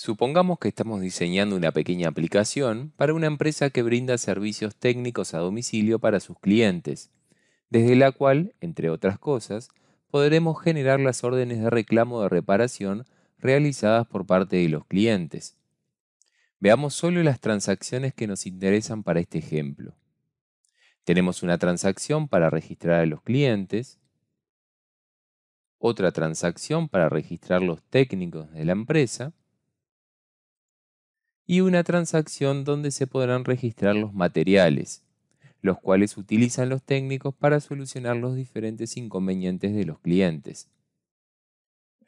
Supongamos que estamos diseñando una pequeña aplicación para una empresa que brinda servicios técnicos a domicilio para sus clientes, desde la cual, entre otras cosas, podremos generar las órdenes de reclamo de reparación realizadas por parte de los clientes. Veamos solo las transacciones que nos interesan para este ejemplo. Tenemos una transacción para registrar a los clientes, otra transacción para registrar los técnicos de la empresa, y una transacción donde se podrán registrar los materiales, los cuales utilizan los técnicos para solucionar los diferentes inconvenientes de los clientes.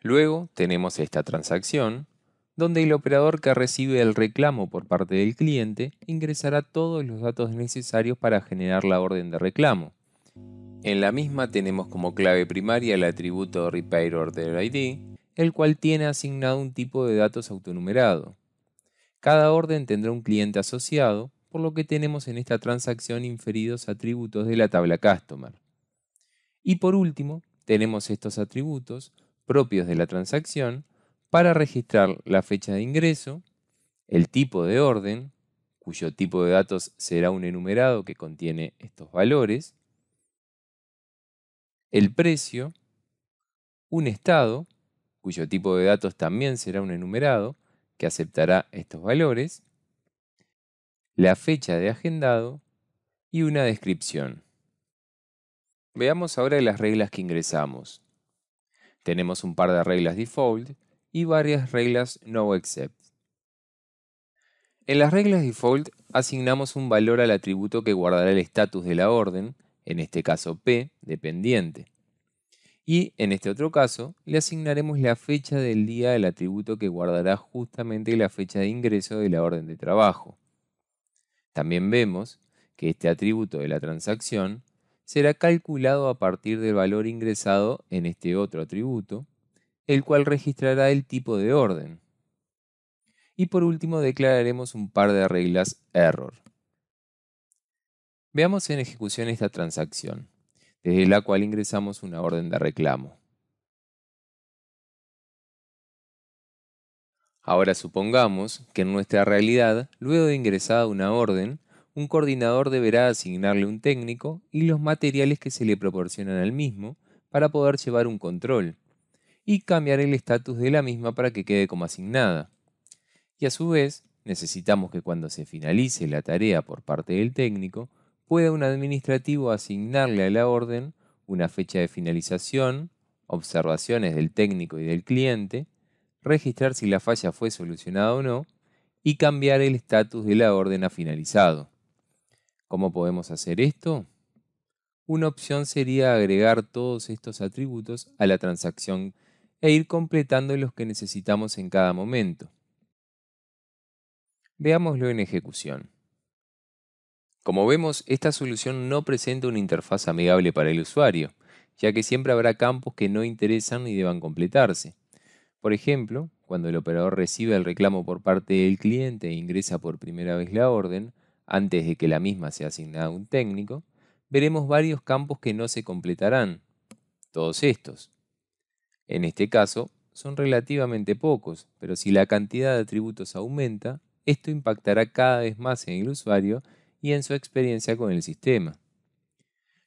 Luego tenemos esta transacción, donde el operador que recibe el reclamo por parte del cliente ingresará todos los datos necesarios para generar la orden de reclamo. En la misma tenemos como clave primaria el atributo Repair Order ID, el cual tiene asignado un tipo de datos autonumerado, cada orden tendrá un cliente asociado, por lo que tenemos en esta transacción inferidos atributos de la tabla Customer. Y por último, tenemos estos atributos propios de la transacción para registrar la fecha de ingreso, el tipo de orden, cuyo tipo de datos será un enumerado que contiene estos valores, el precio, un estado, cuyo tipo de datos también será un enumerado, que aceptará estos valores, la fecha de agendado y una descripción. Veamos ahora las reglas que ingresamos. Tenemos un par de reglas default y varias reglas no accept. En las reglas default asignamos un valor al atributo que guardará el estatus de la orden, en este caso P, dependiente. Y en este otro caso, le asignaremos la fecha del día del atributo que guardará justamente la fecha de ingreso de la orden de trabajo. También vemos que este atributo de la transacción será calculado a partir del valor ingresado en este otro atributo, el cual registrará el tipo de orden. Y por último declararemos un par de reglas error. Veamos en ejecución esta transacción desde la cual ingresamos una orden de reclamo. Ahora supongamos que en nuestra realidad, luego de ingresada una orden, un coordinador deberá asignarle un técnico y los materiales que se le proporcionan al mismo para poder llevar un control y cambiar el estatus de la misma para que quede como asignada. Y a su vez, necesitamos que cuando se finalice la tarea por parte del técnico, Puede un administrativo asignarle a la orden una fecha de finalización, observaciones del técnico y del cliente, registrar si la falla fue solucionada o no y cambiar el estatus de la orden a finalizado. ¿Cómo podemos hacer esto? Una opción sería agregar todos estos atributos a la transacción e ir completando los que necesitamos en cada momento. Veámoslo en ejecución. Como vemos, esta solución no presenta una interfaz amigable para el usuario, ya que siempre habrá campos que no interesan y deban completarse. Por ejemplo, cuando el operador recibe el reclamo por parte del cliente e ingresa por primera vez la orden, antes de que la misma sea asignada a un técnico, veremos varios campos que no se completarán, todos estos. En este caso, son relativamente pocos, pero si la cantidad de atributos aumenta, esto impactará cada vez más en el usuario y en su experiencia con el sistema.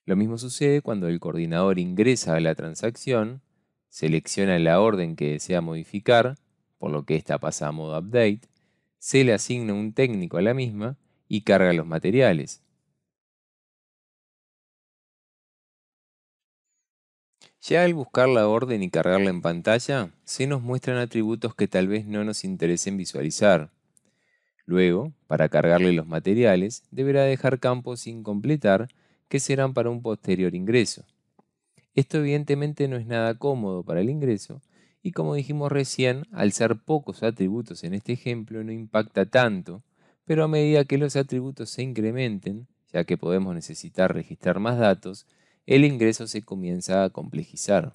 Lo mismo sucede cuando el coordinador ingresa a la transacción, selecciona la orden que desea modificar, por lo que esta pasa a modo update, se le asigna un técnico a la misma y carga los materiales. Ya al buscar la orden y cargarla en pantalla, se nos muestran atributos que tal vez no nos interesen visualizar, Luego, para cargarle los materiales, deberá dejar campos sin completar que serán para un posterior ingreso. Esto evidentemente no es nada cómodo para el ingreso y como dijimos recién, al ser pocos atributos en este ejemplo no impacta tanto, pero a medida que los atributos se incrementen, ya que podemos necesitar registrar más datos, el ingreso se comienza a complejizar.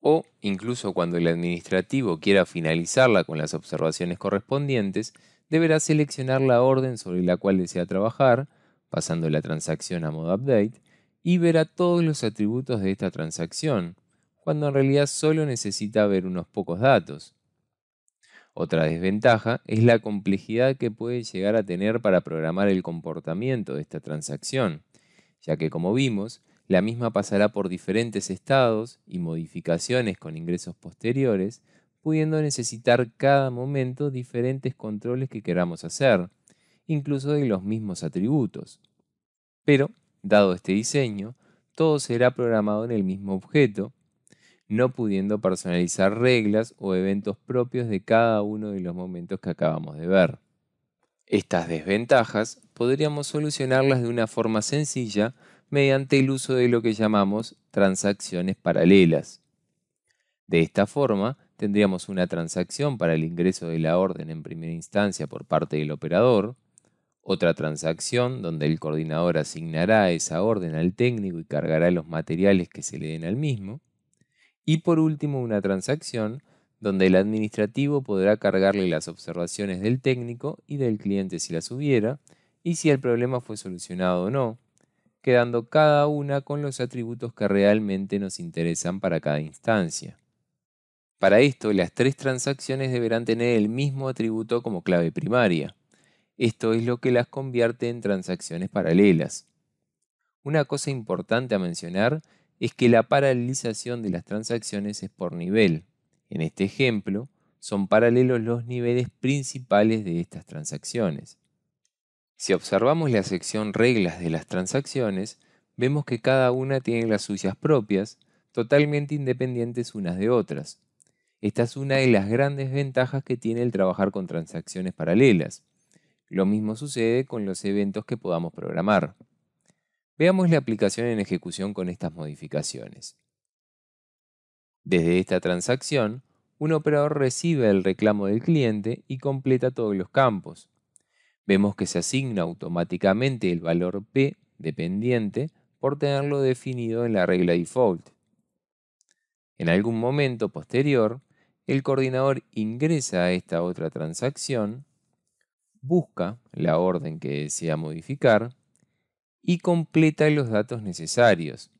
O incluso cuando el administrativo quiera finalizarla con las observaciones correspondientes, deberá seleccionar la orden sobre la cual desea trabajar, pasando la transacción a modo update, y verá todos los atributos de esta transacción, cuando en realidad solo necesita ver unos pocos datos. Otra desventaja es la complejidad que puede llegar a tener para programar el comportamiento de esta transacción, ya que como vimos, la misma pasará por diferentes estados y modificaciones con ingresos posteriores, pudiendo necesitar cada momento diferentes controles que queramos hacer, incluso de los mismos atributos. Pero, dado este diseño, todo será programado en el mismo objeto, no pudiendo personalizar reglas o eventos propios de cada uno de los momentos que acabamos de ver. Estas desventajas podríamos solucionarlas de una forma sencilla mediante el uso de lo que llamamos transacciones paralelas. De esta forma, tendríamos una transacción para el ingreso de la orden en primera instancia por parte del operador, otra transacción donde el coordinador asignará esa orden al técnico y cargará los materiales que se le den al mismo, y por último una transacción donde el administrativo podrá cargarle las observaciones del técnico y del cliente si las hubiera, y si el problema fue solucionado o no, quedando cada una con los atributos que realmente nos interesan para cada instancia. Para esto, las tres transacciones deberán tener el mismo atributo como clave primaria. Esto es lo que las convierte en transacciones paralelas. Una cosa importante a mencionar es que la paralelización de las transacciones es por nivel. En este ejemplo, son paralelos los niveles principales de estas transacciones. Si observamos la sección reglas de las transacciones, vemos que cada una tiene las suyas propias, totalmente independientes unas de otras. Esta es una de las grandes ventajas que tiene el trabajar con transacciones paralelas. Lo mismo sucede con los eventos que podamos programar. Veamos la aplicación en ejecución con estas modificaciones. Desde esta transacción, un operador recibe el reclamo del cliente y completa todos los campos. Vemos que se asigna automáticamente el valor P dependiente por tenerlo definido en la regla default. En algún momento posterior, el coordinador ingresa a esta otra transacción, busca la orden que desea modificar y completa los datos necesarios,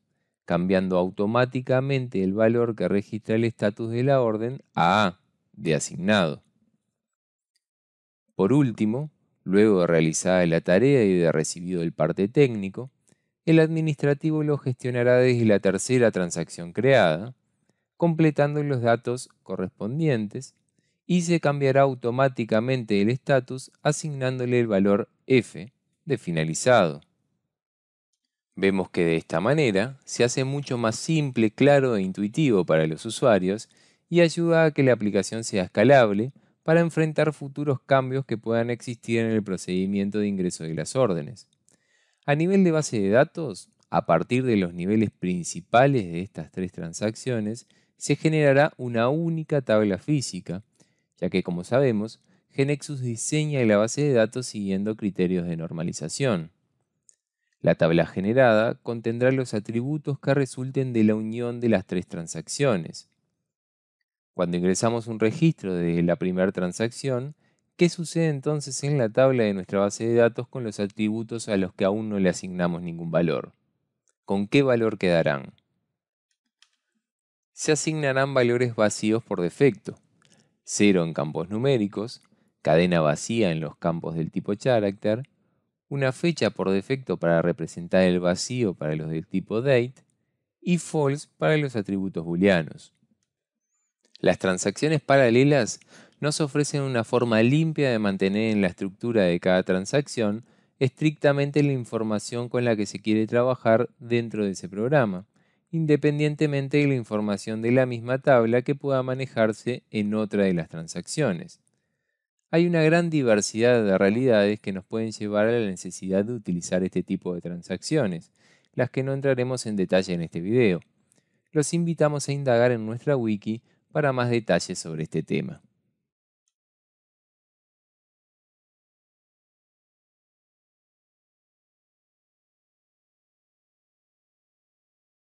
cambiando automáticamente el valor que registra el estatus de la orden a A, de asignado. Por último, luego de realizada la tarea y de recibido el parte técnico, el administrativo lo gestionará desde la tercera transacción creada, completando los datos correspondientes y se cambiará automáticamente el estatus asignándole el valor F de finalizado. Vemos que de esta manera se hace mucho más simple, claro e intuitivo para los usuarios y ayuda a que la aplicación sea escalable para enfrentar futuros cambios que puedan existir en el procedimiento de ingreso de las órdenes. A nivel de base de datos, a partir de los niveles principales de estas tres transacciones, se generará una única tabla física, ya que como sabemos, Genexus diseña la base de datos siguiendo criterios de normalización. La tabla generada contendrá los atributos que resulten de la unión de las tres transacciones. Cuando ingresamos un registro de la primera transacción, ¿qué sucede entonces en la tabla de nuestra base de datos con los atributos a los que aún no le asignamos ningún valor? ¿Con qué valor quedarán? se asignarán valores vacíos por defecto, 0 en campos numéricos, cadena vacía en los campos del tipo character, una fecha por defecto para representar el vacío para los del tipo date y false para los atributos booleanos. Las transacciones paralelas nos ofrecen una forma limpia de mantener en la estructura de cada transacción estrictamente la información con la que se quiere trabajar dentro de ese programa independientemente de la información de la misma tabla que pueda manejarse en otra de las transacciones. Hay una gran diversidad de realidades que nos pueden llevar a la necesidad de utilizar este tipo de transacciones, las que no entraremos en detalle en este video. Los invitamos a indagar en nuestra wiki para más detalles sobre este tema.